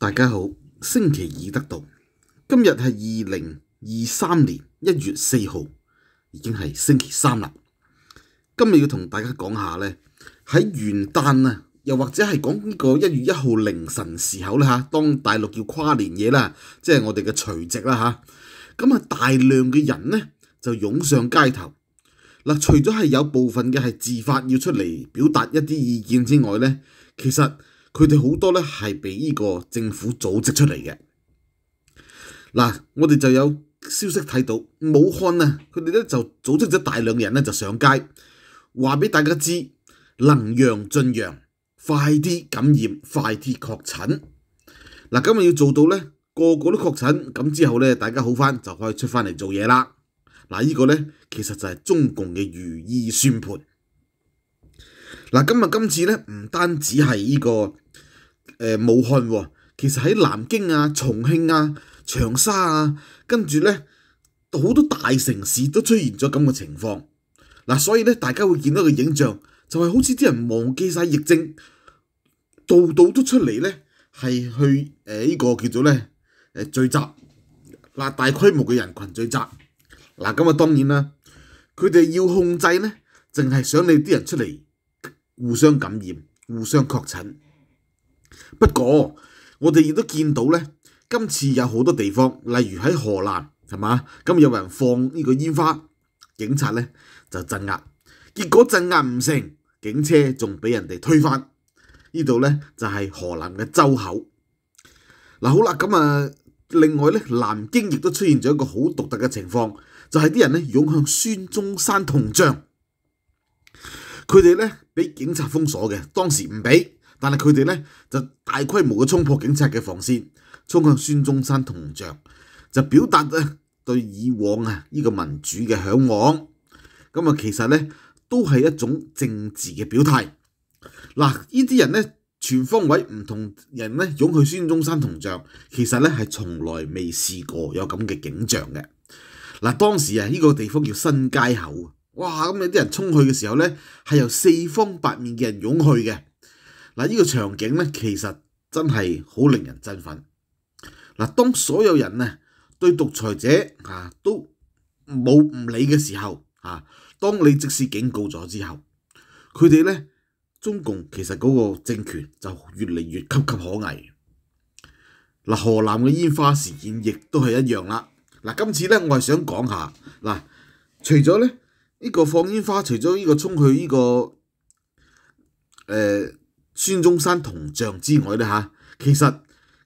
大家好，星期二得到，今日系二零二三年一月四号，已经系星期三啦。今日要同大家讲下咧，喺元旦啊，又或者系讲呢个一月一号凌晨时候啦吓，当大陆要跨年夜啦，即系我哋嘅除夕啦吓，咁啊大量嘅人咧就涌上街头嗱，除咗系有部分嘅系自发要出嚟表达一啲意见之外咧，其实。佢哋好多咧係被呢個政府組織出嚟嘅，嗱我哋就有消息睇到，武漢啊佢哋咧就組織咗大量人咧就上街，話俾大家知，能陽盡陽，快啲感染，快啲確診，嗱今日要做到咧個個都確診，咁之後咧大家好翻就可以出翻嚟做嘢啦，嗱依個咧其實就係中共嘅如意算盤。嗱，今日今次咧唔單止係呢個誒武漢，其實喺南京啊、重慶啊、長沙啊，跟住咧好多大城市都出現咗咁嘅情況。嗱，所以咧大家會見到嘅影像就係好似啲人忘記曬疫症，度度都出嚟咧，係去誒呢個叫做咧誒聚集嗱大規模嘅人群聚集嗱。咁啊，當然啦，佢哋要控制咧，淨係想你啲人出嚟。互相感染、互相確診。不過，我哋亦都見到咧，今次有好多地方，例如喺河南係嘛，今日有人放呢個煙花，警察咧就鎮壓，結果鎮壓唔成，警車仲俾人哋推翻。呢度咧就係河南嘅周口。嗱好啦，咁啊，另外咧，南京亦都出現咗一個好獨特嘅情況，就係啲人咧湧向孫中山銅像。佢哋咧俾警察封鎖嘅，當時唔俾，但系佢哋咧就大規模嘅衝破警察嘅防線，衝向孫中山銅像，就表達咧對以往啊呢個民主嘅向往。咁啊，其實咧都係一種政治嘅表態。嗱，呢啲人咧全方位唔同人咧擁去孫中山銅像，其實咧係從來未試過有咁嘅景象嘅。嗱，當時啊呢個地方叫新街口。哇！咁有啲人衝去嘅時候咧，係由四方八面嘅人湧去嘅嗱。呢個場景咧，其實真係好令人振奮嗱。當所有人咧對獨裁者啊都冇唔理嘅時候啊，當你即使警告咗之後，佢哋咧中共其實嗰個政權就越嚟越岌岌可危嗱。河南嘅煙花事件亦都係一樣啦嗱。今次咧，我係想講下嗱，除咗咧。呢個放煙花除咗呢個冲去呢個誒孫中山銅像之外咧吓，其實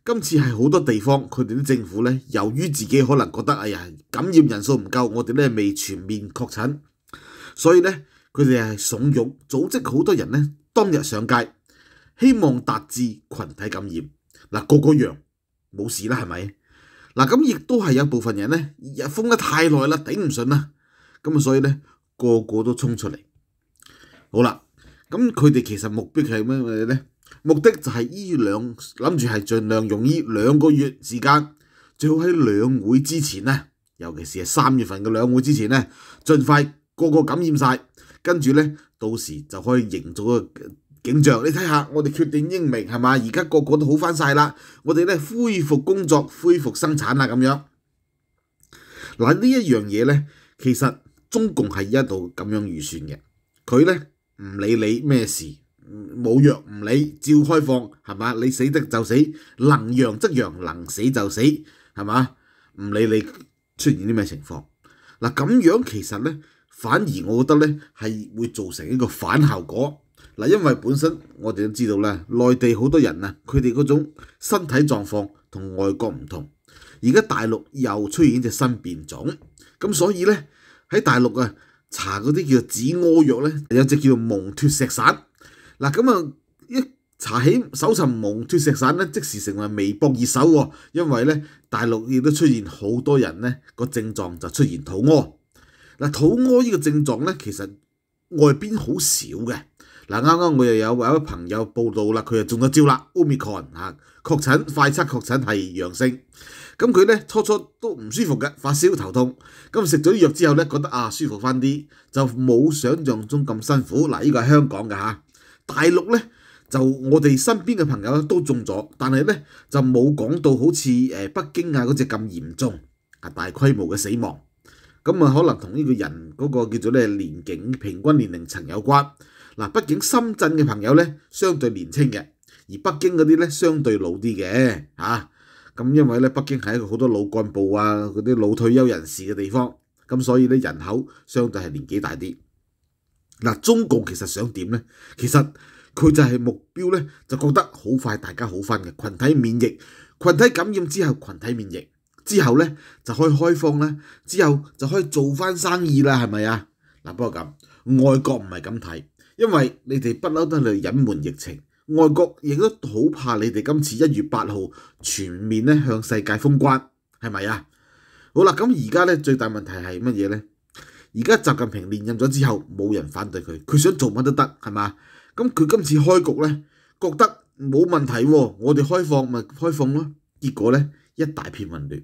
今次係好多地方佢哋啲政府咧，由於自己可能覺得哎呀感染人數唔夠，我哋咧未全面確診，所以咧佢哋係怂恿組織好多人咧當日上街，希望達至群體感染嗱個個陽冇事啦，係咪嗱咁？亦都係有部分人咧封得太耐啦，頂唔順啦，咁啊所以咧。个个都冲出嚟，好啦，咁佢哋其实目的系咩嘢咧？目的就系依两谂住系尽量用依两个月时间，最好喺两会之前咧，尤其是系三月份嘅两会之前咧，尽快个个感染晒，跟住咧到时就可以营造个景象。你睇下我哋决定英明系嘛，而家个个都好翻晒啦，我哋咧恢复工作、恢复生产啦咁样。嗱呢一样嘢咧，其实。中共係一度咁樣預算嘅，佢咧唔理你咩事，冇藥唔理，照開放係嘛？你死得就死，能陽則陽，能死就死係嘛？唔理你出現啲咩情況。嗱咁樣其實咧，反而我覺得咧係會造成一個反效果。嗱，因為本身我哋都知道咧，內地好多人啊，佢哋嗰種身體狀況同外國唔同，而家大陸又出現只新變種，咁所以咧。喺大陸啊，查嗰啲叫做止屙藥咧，有隻叫做蒙脱石散。嗱咁啊，一查起搜尋蒙脱石散咧，即時成為微博熱搜喎。因為咧，大陸亦都出現好多人咧個症狀就出現肚屙。嗱，肚屙呢個症狀咧，其實外邊好少嘅。嗱啱啱我又有位朋友報道啦，佢又中咗招啦，i c o n 啊，確診快測確診係陽性。咁佢咧初初都唔舒服嘅，發燒頭痛。咁食咗啲藥之後咧，覺得啊舒服翻啲，就冇想象中咁辛苦。嗱，呢個係香港嘅嚇，大陸咧就我哋身邊嘅朋友都中咗，但係咧就冇講到好似誒北京啊嗰只咁嚴重啊大規模嘅死亡。咁啊，可能同呢個人嗰個叫做咧年境平均年齡層有關。嗱，畢竟深圳嘅朋友咧相對年青嘅，而北京嗰啲咧相對老啲嘅嚇。咁因為咧，北京係一個好多老幹部啊、嗰啲老退休人士嘅地方，咁所以咧人口相對係年紀大啲。嗱，中共其實想點咧？其實佢就係目標咧，就覺得好快大家好翻嘅，群體免疫、群體感染之後、群體免疫之後咧，就可以開放啦，之後就可以做翻生意啦，係咪啊？嗱，不過咁外國唔係咁睇，因為你哋不嬲得嚟隱瞞疫情。外国亦都好怕你哋今次一月八号全面咧向世界封关，系咪啊？好啦，咁而家咧最大问题系乜嘢咧？而家习近平连任咗之后，冇人反对佢，佢想做乜都得，系嘛？咁佢今次开局咧，觉得冇问题，我哋开放咪开放咯，结果咧一大片混乱，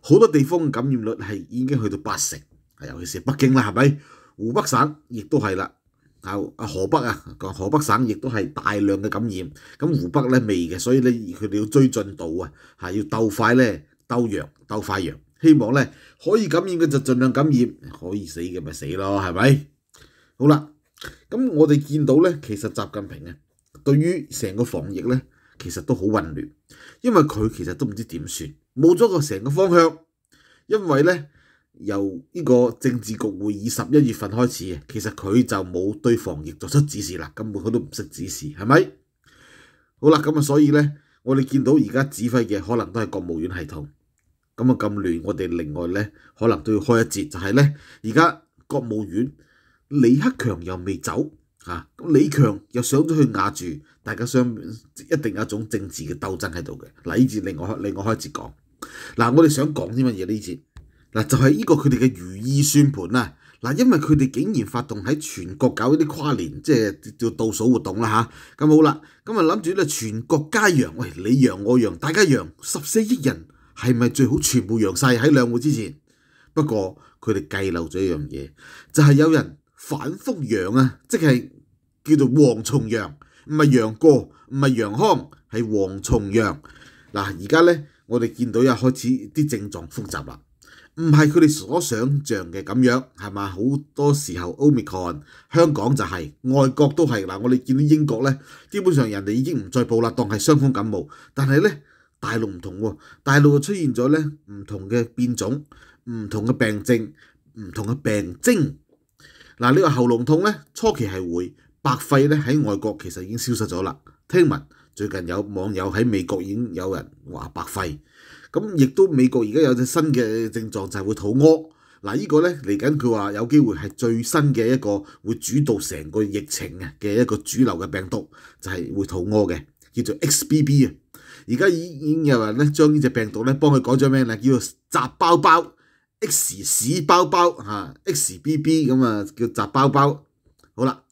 好多地方嘅感染率系已经去到八成，尤其是北京啦，系咪？湖北省亦都系啦。啊！啊河北啊，河北省亦都係大量嘅感染，咁湖北咧未嘅，所以咧佢哋要追進度啊，嚇要鬥快咧，鬥陽鬥快陽，希望咧可以感染嘅就儘量感染，可以死嘅咪死咯，係咪？好啦，咁我哋見到咧，其實習近平啊，對於成個防疫咧，其實都好混亂，因為佢其實都唔知點算，冇咗個成個方向，因為咧。由呢個政治局會議十一月份開始其實佢就冇對防疫作出指示啦，根本佢都唔識指示，係咪？好啦，咁啊，所以咧，我哋見到而家指揮嘅可能都係國務院系統。咁啊咁亂，我哋另外咧，可能都要開一節，就係咧，而家國務院李克強又未走嚇，李強又上咗去壓住，大家上一定有一種政治嘅鬥爭喺度嘅。呢次另外另外開節講，嗱，我哋想講啲乜嘢呢次？嗱，就系呢个佢哋嘅如意算盤啦。嗱，因为佢哋竟然发动喺全国搞一啲跨年，即系叫倒数活动啦吓。咁好啦，咁啊谂住咧，全国皆阳，喂，你阳我阳，大家阳，十四亿人系咪最好全部阳晒喺两会之前？不过佢哋计漏咗一样嘢，就系有人反覆阳啊，即系叫做黄重阳，唔系杨过，唔系杨康，系黄重阳。嗱，而家咧，我哋见到又开始啲症状复杂啦。唔係佢哋所想像嘅咁樣，係嘛？好多時候，Omicron 香港就係，外國都係嗱。我哋見到英國咧，基本上人哋已經唔再報啦，當係傷風感冒。但係咧，大陸唔同喎，大陸出現咗咧唔同嘅變種、唔同嘅病症、唔同嘅病徵。嗱，呢個喉嚨痛咧，初期係會白肺咧，喺外國其實已經消失咗啦。聽聞最近有網友喺美國已經有人話白肺。咁亦都美國而家有隻新嘅症狀就係會肚屙。嗱，依個咧嚟緊佢話有機會係最新嘅一個會主導成個疫情嘅嘅一個主流嘅病毒就係會肚屙嘅，叫做 XBB 啊。而家已已經有人咧將呢只病毒咧幫佢改咗名咧，叫做雜包包 X 屎包包嚇 XBB 咁啊叫雜包包。好啦，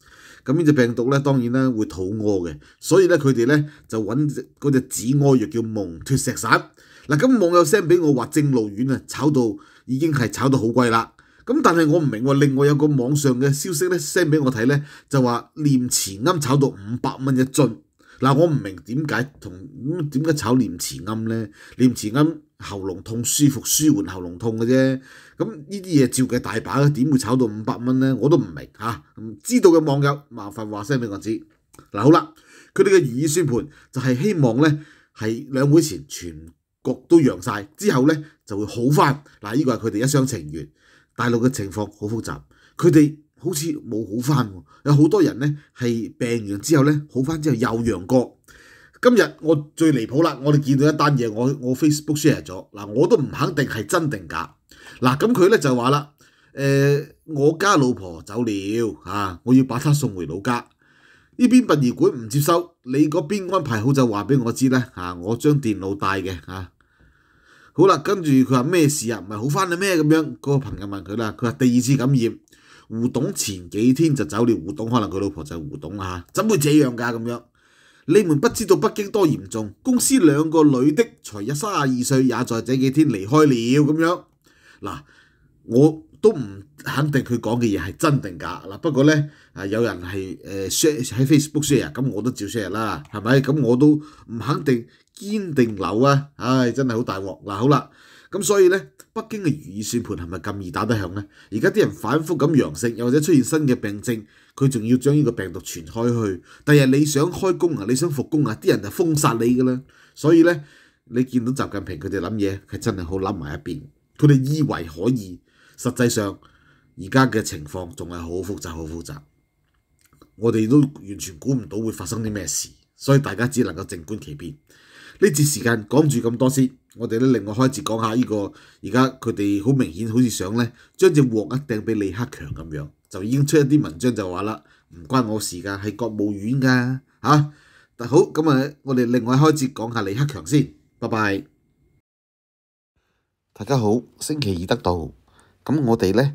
咁呢只病毒咧當然啦會肚屙嘅，所以咧佢哋咧就揾嗰只止屙藥叫蒙脱石散。嗱，咁網友 send 俾我話正路丸啊，炒到已經係炒到好貴啦。咁但係我唔明喎，另外有個網上嘅消息咧 send 俾我睇咧，就話念慈庵炒到五百蚊一樽。嗱，我唔明點解同點解炒念慈庵咧？念慈庵喉嚨痛舒服舒緩喉嚨痛嘅啫。咁呢啲嘢照計大把嘅，點會炒到五百蚊咧？我都唔明嚇。知道嘅網友麻煩話聲俾我知。嗱，好啦，佢哋嘅如意宣判就係希望咧係兩會前全。局都揚晒之後呢，就會好翻嗱，呢個係佢哋一廂情願。大陸嘅情況好複雜，佢哋好似冇好翻喎，有好多人呢係病完之後呢，好翻之後又陽過。今日我最離譜啦，我哋見到一單嘢，我我 Facebook share 咗嗱，我都唔肯定係真定假嗱。咁佢呢就話啦，誒我家老婆走了啊，我要把她送回老家。呢邊殯儀館唔接收，你嗰邊安排好就話俾我知呢。我將電腦帶嘅好啦，跟住佢話咩事啊？唔係好翻啦咩咁樣？嗰個朋友問佢啦，佢話第二次感染，胡董前幾天就走了，胡董可能佢老婆就胡董啦怎會這樣噶咁樣？你們不知道北京多嚴重，公司兩個女的才一三廿二歲，也在這幾天離開了咁樣。嗱，我都唔肯定佢講嘅嘢係真定假嗱。不過呢，啊有人係 share 喺 Facebook share，咁我都照 share 啦，係咪？咁我都唔肯定。堅定流啊！唉，真係好大鑊嗱。好啦，咁所以呢，北京嘅如意算盤係咪咁易打得響呢？而家啲人反覆咁陽性，又或者出現新嘅病症，佢仲要將呢個病毒傳開去。第日你想開工啊，你想復工啊，啲人就封殺你噶啦。所以呢，你見到習近平佢哋諗嘢，係真係好諗埋一邊。佢哋以為可以，實際上而家嘅情況仲係好複雜，好複雜。我哋都完全估唔到會發生啲咩事，所以大家只能夠靜觀其變。呢節時間講住咁多先，我哋咧另外開始講下呢個而家佢哋好明顯好似想咧將只鑊一掟俾李克強咁樣，就已經出一啲文章就話啦，唔關我事㗎，係國務院㗎嚇。好咁啊，我哋另外開始講下李克強先，拜拜。大家好，星期二得到咁我哋咧。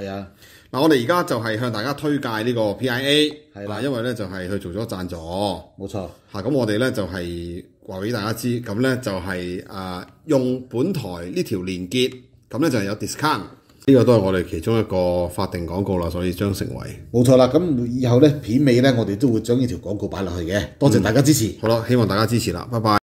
系啊，嗱，我哋而家就系向大家推介呢个 P I A 系啦，因为咧就系佢做咗赞助，冇错吓。咁我哋咧就系话俾大家知，咁咧就系啊用本台呢条连结，咁咧就系有 discount。呢个都系我哋其中一个法定广告啦，所以将成为冇错啦。咁以后咧片尾咧，我哋都会将呢条广告摆落去嘅。多谢大家支持，好啦，希望大家支持啦，拜拜。